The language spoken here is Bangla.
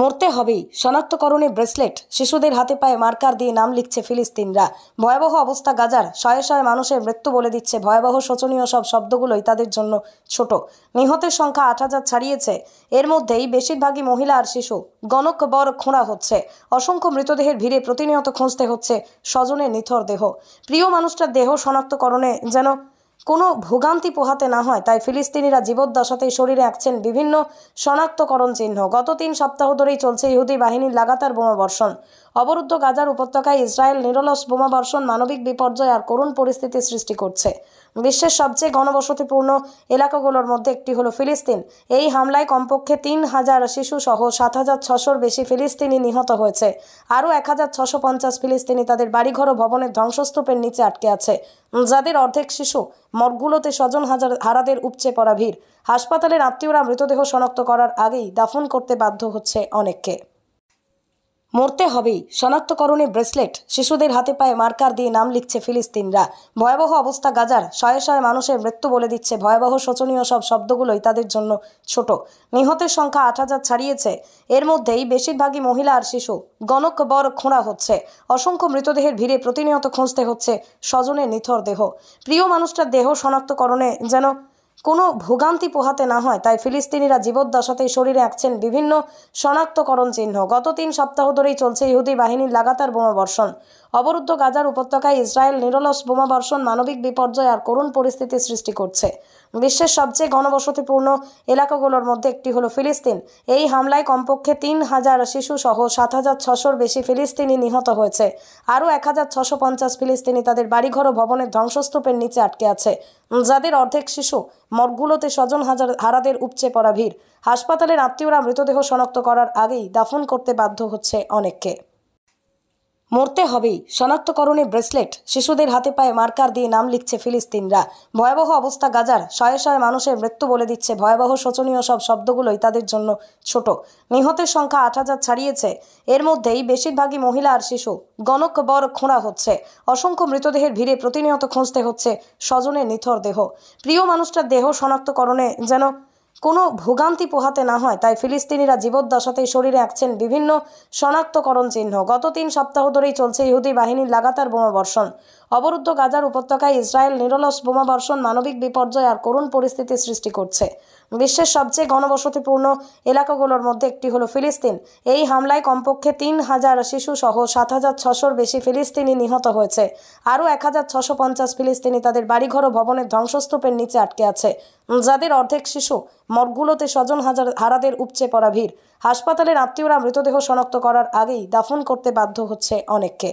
মরতে হবেই শনাক্তকরণে ব্রেসলেট শিশুদের হাতে পায়ে মার্কার দিয়ে নাম লিখছে ফিলিস্তিনরা ভয়াবহ অবস্থা গাজার শয়ে শয়ে মানুষের মৃত্যু বলে দিচ্ছে ভয়াবহ শোচনীয় সব শব্দগুলোই তাদের জন্য ছোট নিহতের সংখ্যা আট হাজার ছাড়িয়েছে এর মধ্যেই বেশিরভাগই মহিলা আর শিশু গণকবর খোঁড়া হচ্ছে অসংখ্য মৃতদেহের ভিড়ে প্রতিনিয়ত খুঁজতে হচ্ছে স্বজনের নিথর দেহ প্রিয় মানুষটার দেহ শনাক্তকরণে যেন কোনো ভোগান্তি পোহাতে না হয় তাই ফিলিস্তিনিরা জীবদ্দশাতেই শরীরে আঁকছেন বিভিন্ন শনাক্তকরণ চিহ্ন গত তিন সপ্তাহ ধরেই চলছে ইহুদি বাহিনীর লাগাতার বোমাবর্ষণ অবরুদ্ধ গাজার উপত্যকায় ইসরায়েল নিরলস বোমাবর্ষণ মানবিক বিপর্যয় আর করুণ পরিস্থিতি সৃষ্টি করছে বিশ্বের সবচেয়ে ঘনবসতিপূর্ণ এলাকাগুলোর মধ্যে একটি হলো ফিলিস্তিন এই হামলায় কমপক্ষে তিন হাজার শিশুসহ সাত হাজার ছশোর বেশি ফিলিস্তিনি নিহত হয়েছে আরও এক হাজার ছশো পঞ্চাশ ফিলিস্তিনি তাদের বাড়িঘর ও ভবনের ধ্বংসস্তূপের নিচে আটকে আছে যাদের অর্ধেক শিশু মর্গগুলোতে স্বজন হাজার হারাদের উপচে পড়া ভিড় হাসপাতালের আত্মীয়রা মৃতদেহ শনাক্ত করার আগেই দাফন করতে বাধ্য হচ্ছে অনেককে মরতে হবেই শনাক্তকরণে ব্রেসলেট শিশুদের হাতে পায়ে মার্কার দিয়ে নাম লিখছে ফিলিস্তিনরা ভয়াবহ অবস্থা গাজার শয়ে শয়ে মানুষের মৃত্যু বলে দিচ্ছে ভয়াবহ শোচনীয় সব শব্দগুলোই তাদের জন্য ছোট নিহতের সংখ্যা আট হাজার ছাড়িয়েছে এর মধ্যেই বেশিরভাগই মহিলা আর শিশু গণক বর খোঁড়া হচ্ছে অসংখ্য মৃতদেহের ভিড়ে প্রতিনিয়ত খুঁজতে হচ্ছে স্বজনের নিথর দেহ প্রিয় মানুষটার দেহ শনাক্তকরণে যেন কোনো ভোগান্তি পোহাতে না হয় তাই ফিলিস্তিনিরা জীবদ্দশাতেই শরীরে আঁকছেন বিভিন্ন শনাক্তকরণ চিহ্ন গত তিন সপ্তাহ ধরেই চলছে ইহুদি বাহিনীর লাগাতার বোমাবর্ষণ অবরুদ্ধ গাজার উপত্যকায় ইসরায়েল নিরলস বোমাবর্ষণ মানবিক বিপর্যয় আর করুণ পরিস্থিতি সৃষ্টি করছে বিশ্বের সবচেয়ে ঘনবসতিপূর্ণ এলাকাগুলোর মধ্যে একটি হলো ফিলিস্তিন এই হামলায় কমপক্ষে তিন হাজার শিশুসহ সাত হাজার ছশোর বেশি ফিলিস্তিনি নিহত হয়েছে আরও এক হাজার ছশো পঞ্চাশ ফিলিস্তিনি তাদের বাড়িঘর ও ভবনের ধ্বংসস্তূপের নিচে আটকে আছে যাদের অর্ধেক শিশু মর্গগুলোতে স্বজন হাজার হারাদের উপচে পড়া ভিড় হাসপাতালের আত্মীয়রা মৃতদেহ শনাক্ত করার আগেই দাফন করতে বাধ্য হচ্ছে অনেককে মরতে হবেই শনাক্তকরণে ব্রেসলেট শিশুদের হাতে পায়ে মার্কার দিয়ে নাম লিখছে ফিলিস্তিনরা ভয়াবহ অবস্থা গাজার শয়ে শয়ে মানুষের মৃত্যু বলে দিচ্ছে ভয়াবহ শোচনীয় সব শব্দগুলোই তাদের জন্য ছোট নিহতের সংখ্যা আট হাজার ছাড়িয়েছে এর মধ্যেই বেশিরভাগই মহিলা আর শিশু গণকবর খোঁড়া হচ্ছে অসংখ্য মৃতদেহের ভিড়ে প্রতিনিয়ত খুঁজতে হচ্ছে স্বজনের নিথর দেহ প্রিয় মানুষটার দেহ শনাক্তকরণে যেন কোনো ভোগান্তি পোহাতে না হয় তাই ফিলিস্তিনিরা জীবদ্দশাতেই শরীরে আঁকছেন বিভিন্ন শনাক্তকরণ চিহ্ন গত তিন সপ্তাহ ধরেই চলছে ইহুদি বাহিনীর লাগাতার বোমাবর্ষণ অবরুদ্ধ গাজার উপত্যকায় ইসরায়েল নিরলস বোমাবর্ষণ মানবিক বিপর্যয় আর করুণ পরিস্থিতি সৃষ্টি করছে বিশ্বের সবচেয়ে ঘনবসতিপূর্ণ এলাকাগুলোর মধ্যে একটি হলো ফিলিস্তিন এই হামলায় কমপক্ষে তিন হাজার শিশুসহ সাত হাজার ছশোর বেশি ফিলিস্তিনি নিহত হয়েছে আরও এক হাজার ছশো পঞ্চাশ ফিলিস্তিনি তাদের বাড়িঘর ও ভবনের ধ্বংসস্তূপের নিচে আটকে আছে যাদের অর্ধেক শিশু মঠগুলোতে স্বজন হাজার হারাদের উপচে পড়া ভিড় হাসপাতালের আত্মীয়রা মৃতদেহ শনাক্ত করার আগেই দাফন করতে বাধ্য হচ্ছে অনেককে